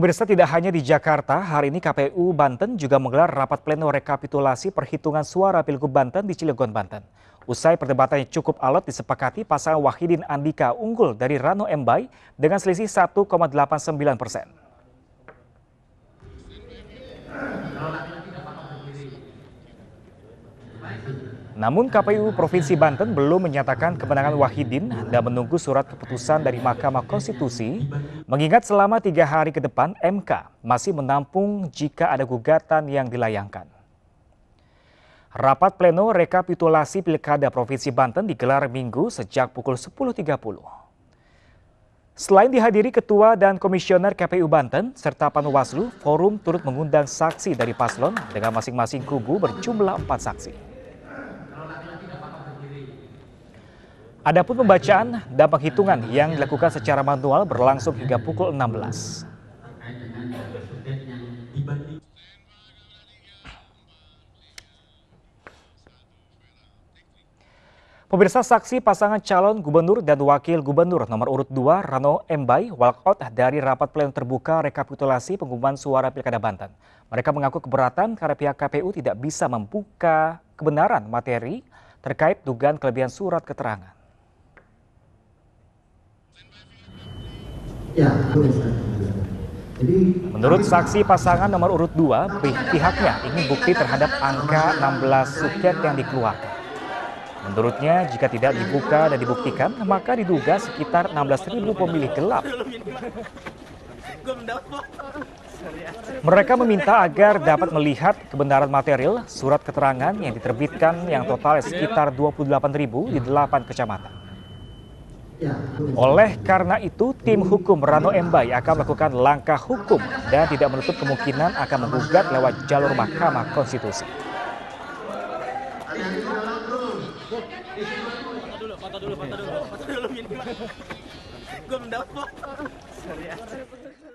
Pemirsa tidak hanya di Jakarta, hari ini KPU Banten juga menggelar rapat pleno rekapitulasi perhitungan suara Pilgub Banten di Cilegon, Banten. Usai perdebatan yang cukup alot disepakati pasangan Wahidin Andika unggul dari Rano Embay dengan selisih 1,89 persen. Namun KPU Provinsi Banten belum menyatakan kemenangan Wahidin dan menunggu surat keputusan dari Mahkamah Konstitusi, mengingat selama tiga hari ke depan MK masih menampung jika ada gugatan yang dilayangkan. Rapat pleno rekapitulasi Pilkada Provinsi Banten digelar Minggu sejak pukul 10.30. Selain dihadiri Ketua dan Komisioner KPU Banten serta Panwaslu, forum turut mengundang saksi dari paslon dengan masing-masing kubu berjumlah empat saksi. Adapun pembacaan dan penghitungan yang dilakukan secara manual berlangsung hingga pukul 16. Pemirsa saksi pasangan calon gubernur dan wakil gubernur nomor urut 2 Rano Embay walkout dari rapat pleno terbuka rekapitulasi pengumuman suara Pilkada Banten. Mereka mengaku keberatan karena pihak KPU tidak bisa membuka kebenaran materi terkait dugaan kelebihan surat keterangan. Ya, Menurut saksi pasangan nomor urut 2, pihaknya ingin bukti terhadap angka 16 suket yang dikeluarkan. Menurutnya, jika tidak dibuka dan dibuktikan, maka diduga sekitar 16.000 pemilih gelap. Mereka meminta agar dapat melihat kebenaran material surat keterangan yang diterbitkan yang total sekitar 28.000 di 8 kecamatan. Ya. Oleh karena itu, tim hukum Rano Embay akan melakukan langkah hukum dan tidak menutup kemungkinan akan menggugat lewat jalur Mahkamah Konstitusi. Gue mendapat.